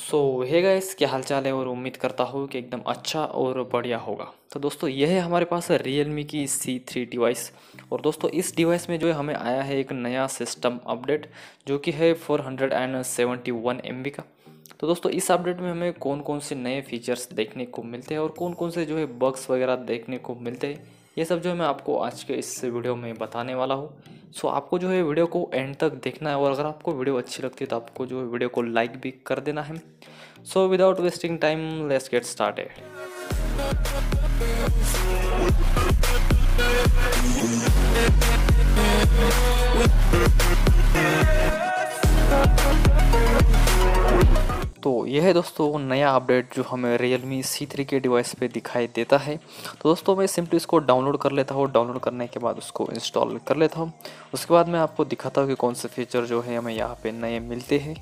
सो hey guys क्या हालचाल है और उम्मीद करता हूँ कि एकदम अच्छा और बढ़िया होगा तो दोस्तों यह है हमारे पास रियलमी की सी थ्री डिवाइस और दोस्तों इस डिवाइस में जो है हमें आया है एक नया सिस्टम अपडेट जो कि है four hundred and seventy one M B का तो दोस्तों इस अपडेट में हमें कौन कौन से नए फीचर्स देखने को मिलते हैं और कौन कौन से जो है बग्स वगैरह देखने को मिलते हैं ये सब जो है मैं आपको आज के इस वीडियो में बताने वाला हूँ सो आपको जो है वीडियो को एंड तक देखना है और अगर आपको वीडियो अच्छी लगती है तो आपको जो है वीडियो को लाइक भी कर देना है so without wasting time let's get started तो यह है दोस्तों नया अपडेट जो हमें रियल मी सी थ्री के डिवाइस पे दिखाई देता है तो दोस्तों मैं सिंपली इसको डाउनलोड कर लेता हूँ डाउनलोड करने के बाद उसको इंस्टॉल कर लेता हूँ उसके बाद मैं आपको दिखाता हूँ कि कौन से फीचर जो है हमें यहाँ पे नए मिलते हैं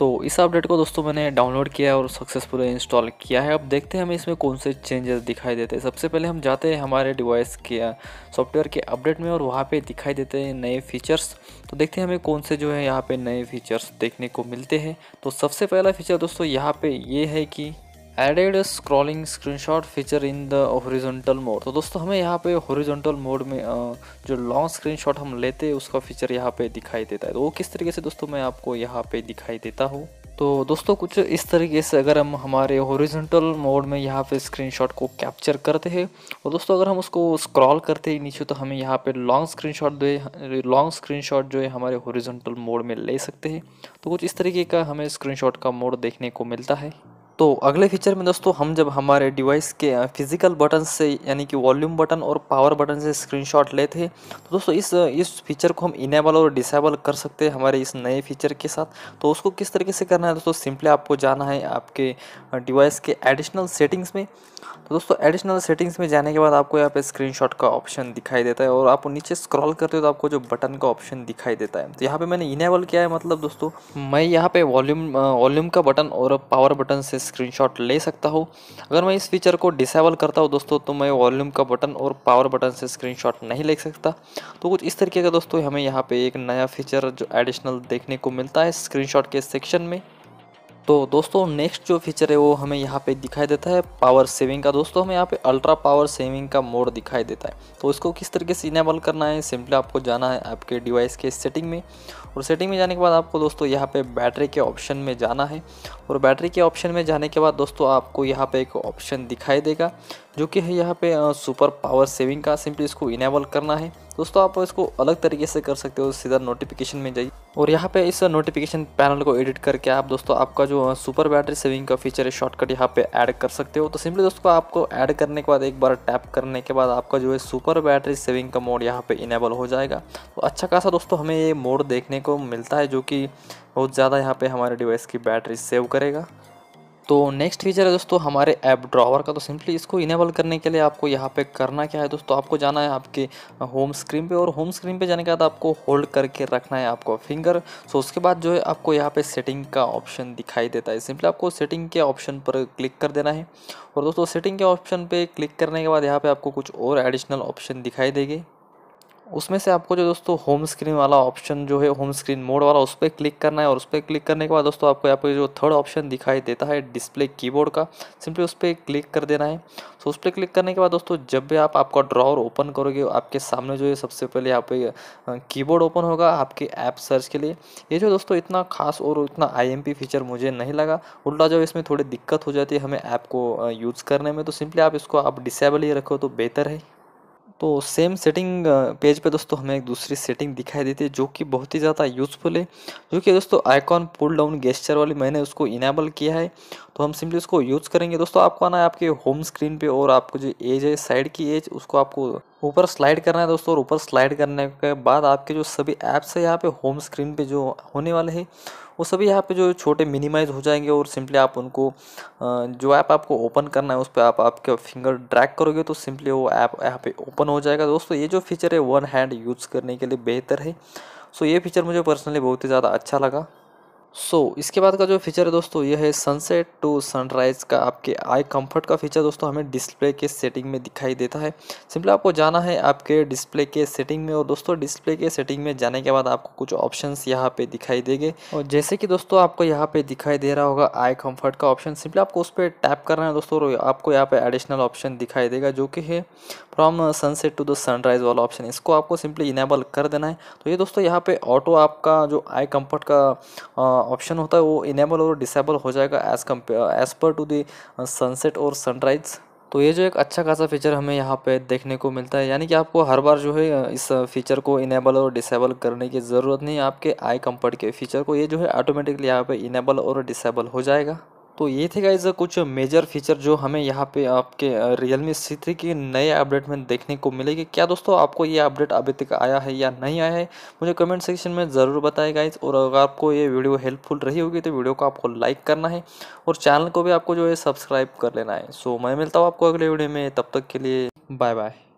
तो इस अपडेट को दोस्तों मैंने डाउनलोड किया और सक्सेसफुली इंस्टॉल किया है अब देखते हैं हमें इसमें कौन से चेंजेस दिखाई देते हैं सबसे पहले हम जाते हैं हमारे डिवाइस के सॉफ्टवेयर के अपडेट में और वहाँ पे दिखाई देते हैं नए फीचर्स तो देखते हैं हमें कौन से जो है यहाँ पे नए फीचर्स देखने को मिलते हैं तो सबसे पहला फीचर दोस्तों यहाँ पर ये यह है कि added scrolling screenshot feature in the horizontal mode तो दोस्तों हमें यहाँ पे हॉरिजॉन्टल मोड में जो लॉन्ग स्क्रीनशॉट हम लेते हैं उसका फीचर यहाँ पे दिखाई देता है तो वो किस तरीके से दोस्तों मैं आपको यहाँ पे दिखाई देता हूँ तो दोस्तों कुछ इस तरीके से अगर हम हमारे होरिजेंटल मोड में यहाँ पे स्क्रीनशॉट को कैप्चर करते हैं और दोस्तों अगर हम उसको स्क्रॉल करते हैं नीचे तो हमें यहाँ पे लॉन्ग स्क्रीनशॉट जो है लॉन्ग स्क्रीनशॉट जो है हमारे होरिजेंटल मोड में ले सकते हैं तो कुछ इस तरीके का हमें स्क्रीनशॉट का मोड देखने को मिलता है तो अगले फीचर में दोस्तों हम जब हमारे डिवाइस के फिजिकल बटन से यानी कि वॉल्यूम बटन और पावर बटन से स्क्रीनशॉट लेते हैं तो दोस्तों इस इस फीचर को हम इनेबल और डिसेबल कर सकते हैं हमारे इस नए फीचर के साथ तो उसको किस तरीके से करना है दोस्तों सिंपली आपको जाना है आपके डिवाइस के एडिशनल सेटिंग्स में तो दोस्तों एडिशनल सेटिंग्स में जाने के बाद आपको यहाँ पे स्क्रीनशॉट का ऑप्शन दिखाई देता है और आप नीचे स्क्रॉल करते हो तो आपको जो बटन का ऑप्शन दिखाई देता है तो यहाँ पे मैंने इनेबल किया है मतलब दोस्तों मैं यहाँ पे वॉल्यूम वॉल्यूम का बटन और पावर बटन से स्क्रीन ले सकता हूँ अगर मैं इस फीचर को डिसेबल करता हूँ दोस्तों तो मैं वॉल्यूम का बटन और पावर बटन से स्क्रीन नहीं ले सकता तो कुछ इस तरीके का दोस्तों हमें यहाँ पे एक नया फीचर जो एडिशनल देखने को मिलता है स्क्रीन के सेक्शन में तो दोस्तों नेक्स्ट जो फीचर है वो हमें यहाँ पे दिखाई देता है पावर सेविंग का दोस्तों हमें यहाँ पे अल्ट्रा पावर सेविंग का मोड दिखाई देता है तो इसको किस तरीके से इनेबल करना है सिंपली आपको जाना है आपके डिवाइस के सेटिंग में और सेटिंग में जाने के बाद आपको दोस्तों यहाँ पे बैटरी के ऑप्शन में जाना है और बैटरी के ऑप्शन में जाने के बाद दोस्तों आपको यहाँ पे एक ऑप्शन दिखाई देगा जो कि है यहाँ पे सुपर पावर सेविंग का सिंपली इसको इनेबल करना है दोस्तों आप इसको अलग तरीके से कर सकते हो सीधा नोटिफिकेशन में जाइए और यहाँ पे इस नोटिफिकेशन पैनल को एडिट करके आप दोस्तों आपका जो सुपर बैटरी सेविंग का फीचर है शॉर्टकट यहाँ पे ऐड कर सकते हो तो सिंपली दोस्तों आपको ऐड करने के बाद एक बार टैप करने के बाद आपका जो है सुपर बैटरी सेविंग का मोड यहाँ पे इनेबल हो जाएगा तो अच्छा खासा दोस्तों हमें ये मोड देखने देखने को मिलता है जो कि बहुत ज़्यादा यहाँ पे हमारे डिवाइस की बैटरी सेव करेगा तो नेक्स्ट फीचर है दोस्तों हमारे ऐप ड्रावर का तो सिंपली इसको इनेबल करने के लिए आपको यहाँ पे करना क्या है दोस्तों आपको जाना है आपके होम स्क्रीन पे और होम स्क्रीन पे जाने के बाद आपको होल्ड करके रखना है आपको फिंगर सो उसके बाद जो है आपको यहाँ पे सेटिंग का ऑप्शन दिखाई देता है सिंपली आपको सेटिंग के ऑप्शन पर क्लिक कर देना है और दोस्तों सेटिंग के ऑप्शन पर क्लिक करने के बाद यहाँ पर आपको कुछ और एडिशनल ऑप्शन दिखाई देगी उसमें से आपको जो दोस्तों होम स्क्रीन वाला ऑप्शन जो है होम स्क्रीन मोड वाला उस पर क्लिक करना है और उस पर क्लिक करने के बाद दोस्तों आपको यहाँ पर जो थर्ड ऑप्शन दिखाई देता है डिस्प्ले कीबोर्ड का सिंपली उस पर क्लिक कर देना है सो तो उस पर क्लिक करने के बाद दोस्तों जब भी आप आपका ड्रॉवर ओपन करोगे आपके सामने जो है सबसे पहले यहाँ पे कीबोर्ड ओपन होगा आपके ऐप सर्च के लिए ये जो दोस्तों इतना खास और इतना आई फीचर मुझे नहीं लगा उल्टा जब इसमें थोड़ी दिक्कत हो जाती है हमें ऐप को यूज़ करने में तो सिंपली आप इसको आप डिसेबल ही रखो तो बेहतर है तो सेम सेटिंग पेज पे दोस्तों हमें एक दूसरी सेटिंग दिखाई देती है जो कि बहुत ही ज़्यादा यूज़फुल है जो कि दोस्तों आइकॉन पुल डाउन गेस्चर वाली मैंने उसको इनेबल किया है तो हम सिंपली उसको यूज़ करेंगे दोस्तों आपको आना है आपके होम स्क्रीन पे और आपको जो एज है साइड की एज उसको आपको ऊपर स्लाइड करना है दोस्तों और ऊपर स्लाइड करने के बाद आपके जो सभी ऐप्स है यहाँ पे होम स्क्रीन पे जो होने वाले हैं वो सभी यहाँ पे जो छोटे मिनिमाइज हो जाएंगे और सिंपली आप उनको जो ऐप आपको ओपन करना है उस पर आप आपके फिंगर ड्रैग करोगे तो सिंपली वो ऐप यहाँ पे ओपन हो जाएगा दोस्तों ये जो फीचर है वन हैंड यूज़ करने के लिए बेहतर है सो ये फीचर मुझे पर्सनली बहुत ही ज़्यादा अच्छा लगा सो so, इसके बाद का जो फीचर है दोस्तों यह है सनसेट टू सनराइज़ का आपके आई कंफर्ट का फीचर दोस्तों हमें डिस्प्ले के सेटिंग में दिखाई देता है सिंपली आपको जाना है आपके डिस्प्ले के सेटिंग में और दोस्तों डिस्प्ले के सेटिंग में जाने के बाद आपको कुछ ऑप्शंस यहाँ पे दिखाई देंगे और जैसे कि दोस्तों आपको यहाँ पे दिखाई दे रहा होगा आई कम्फर्ट का ऑप्शन सिंपली आपको उस पर टैप करना है दोस्तों और आपको यहाँ पर एडिशनल ऑप्शन दिखाई देगा जो कि है from sunset to the sunrise वाला ऑप्शन इसको आपको सिंपली इनेबल कर देना है तो ये दोस्तों यहाँ पर ऑटो आपका जो आई कम्फर्ट का ऑप्शन होता है वो इनेबल और डिसेबल हो जाएगा as compare as per to the sunset और सनराइज़ तो ये जो एक अच्छा खासा फीचर हमें यहाँ पे देखने को मिलता है यानी कि आपको हर बार जो है uh, इस फीचर uh, को इनेबल और डिसेबल करने की ज़रूरत नहीं आपके आई कम्फर्ट के फीचर को ये जो है ऑटोमेटिकली यहाँ पे इनेबल और डिसेबल हो जाएगा तो ये थे गाइज कुछ मेजर फीचर जो हमें यहाँ पे आपके रियल मी सी थ्री के नए अपडेट में देखने को मिलेगी क्या दोस्तों आपको ये अपडेट अभी तक आया है या नहीं आया है मुझे कमेंट सेक्शन में ज़रूर बताएं गाइज और अगर आपको ये वीडियो हेल्पफुल रही होगी तो वीडियो को आपको लाइक करना है और चैनल को भी आपको जो है सब्सक्राइब कर लेना है सो मैं मिलता हूँ आपको अगले वीडियो में तब तक के लिए बाय बाय